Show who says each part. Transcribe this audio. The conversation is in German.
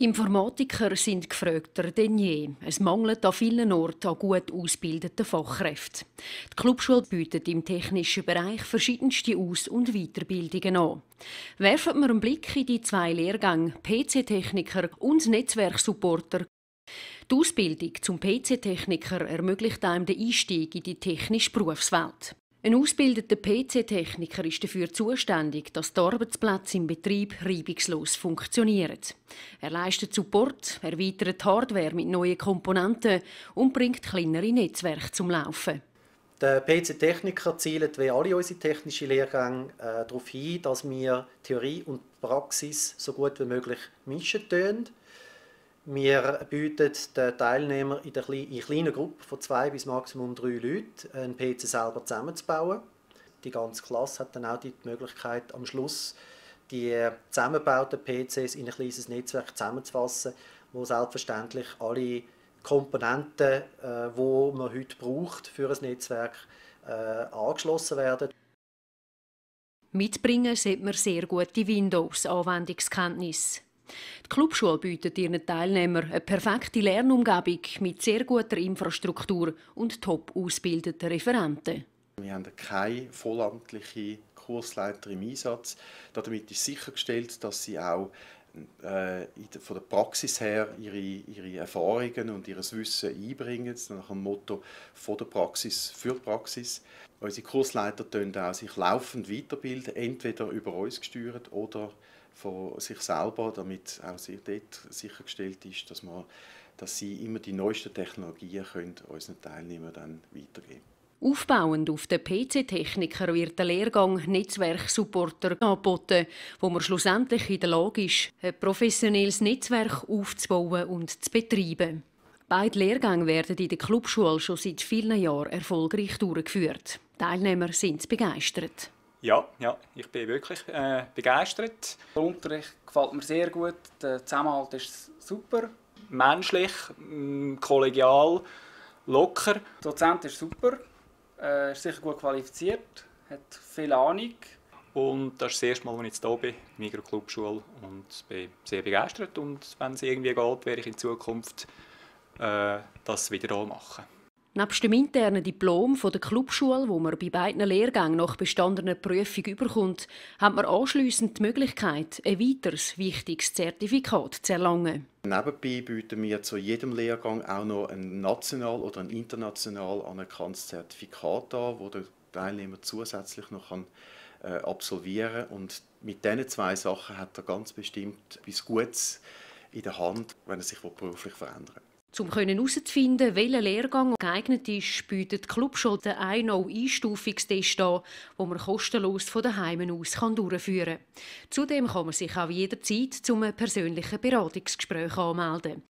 Speaker 1: Informatiker sind gefragter denn je. Es mangelt an vielen Orten an gut ausgebildeten Fachkräften. Die Clubschule bietet im technischen Bereich verschiedenste Aus- und Weiterbildungen an. Werfen wir einen Blick in die zwei Lehrgänge PC-Techniker und Netzwerksupporter. Die Ausbildung zum PC-Techniker ermöglicht einem den Einstieg in die technische Berufswelt. Ein ausgebildeter PC-Techniker ist dafür zuständig, dass die Arbeitsplätze im Betrieb reibungslos funktionieren. Er leistet Support, erweitert Hardware mit neuen Komponenten und bringt kleinere Netzwerke zum Laufen.
Speaker 2: Der PC-Techniker zielt wie alle unsere technischen Lehrgänge äh, darauf hin, dass wir Theorie und Praxis so gut wie möglich mischen. können. Wir bieten den Teilnehmern in, der, in kleinen Gruppen von zwei bis maximum drei Leuten einen PC selber zusammenzubauen. Die ganze Klasse hat dann auch die Möglichkeit, am Schluss die zusammengebauten PCs in ein kleines Netzwerk zusammenzufassen, wo selbstverständlich alle Komponenten, äh, man heute braucht für ein Netzwerk, äh, angeschlossen werden.
Speaker 1: Mitbringen sollte man sehr gute Windows-Anwendungskenntnisse. Die Clubschule bietet ihren Teilnehmern eine perfekte Lernumgebung mit sehr guter Infrastruktur und top ausgebildeten Referenten.
Speaker 3: Wir haben keine vollamtliche Kursleiter im Einsatz. Damit ist sichergestellt, dass sie auch äh, von der Praxis her ihre, ihre Erfahrungen und ihr Wissen einbringen, nach dem Motto von der Praxis für die Praxis. Unsere Kursleiter tun auch sich laufend weiterbilden, entweder über uns gesteuert oder von sich selber, damit auch dort sichergestellt ist, dass, man, dass sie immer die neuesten Technologien können unseren Teilnehmern dann weitergeben
Speaker 1: können. Aufbauend auf den PC-Techniker wird der Lehrgang Netzwerksupporter angeboten, wo man schlussendlich in der Lage ist, ein professionelles Netzwerk aufzubauen und zu betreiben. Beide Lehrgänge werden in der Clubschule schon seit vielen Jahren erfolgreich durchgeführt. Die Teilnehmer sind begeistert.
Speaker 2: Ja, ja, ich bin wirklich äh, begeistert. Der Unterricht gefällt mir sehr gut, der Zusammenhalt ist super, menschlich, mm, kollegial, locker. Der Dozent ist super, er äh, ist sicher gut qualifiziert, hat viel Ahnung. Und das ist das erste Mal, als ich jetzt hier bin, Mikroclub-Schule, und bin sehr begeistert. Und wenn es irgendwie geht, werde ich in Zukunft äh, das wieder auch machen.
Speaker 1: Nebst dem internen Diplom von der Clubschule, wo man bei beiden Lehrgängen nach bestandener Prüfung überkommt, hat man anschliessend die Möglichkeit, ein weiteres wichtiges Zertifikat zu erlangen.
Speaker 3: Nebenbei bieten wir zu jedem Lehrgang auch noch ein national oder ein international anerkanntes Zertifikat an, das der Teilnehmer zusätzlich noch kann, äh, absolvieren kann. Und mit diesen zwei Sachen hat er ganz bestimmt etwas Gutes in der Hand, wenn er sich beruflich verändern will.
Speaker 1: Um herauszufinden, welcher Lehrgang geeignet ist, bietet die schon den I-No-Einstufungstest an, den man kostenlos von daheim aus durchführen kann. Zudem kann man sich auch jederzeit zu einem persönlichen Beratungsgespräch anmelden.